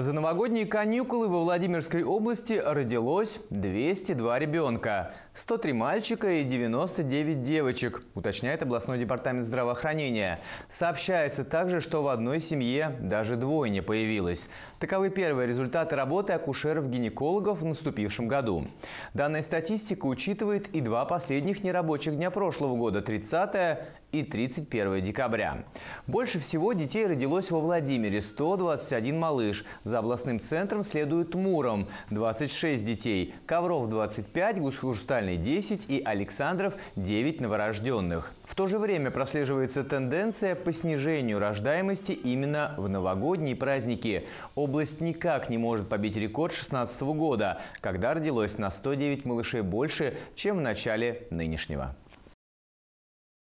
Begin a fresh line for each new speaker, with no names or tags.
За новогодние каникулы во Владимирской области родилось 202 ребенка, 103 мальчика и 99 девочек, уточняет областной департамент здравоохранения. Сообщается также, что в одной семье даже двойня появилась. Таковы первые результаты работы акушеров-гинекологов в наступившем году. Данная статистика учитывает и два последних нерабочих дня прошлого года, 30 и 31 декабря. Больше всего детей родилось во Владимире – 121 малыш. За областным центром следует Муром – 26 детей, Ковров – 25, Гусхурстальный – 10 и Александров – 9 новорожденных. В то же время прослеживается тенденция по снижению рождаемости именно в новогодние праздники. Область никак не может побить рекорд 2016 года, когда родилось на 109 малышей больше, чем в начале нынешнего.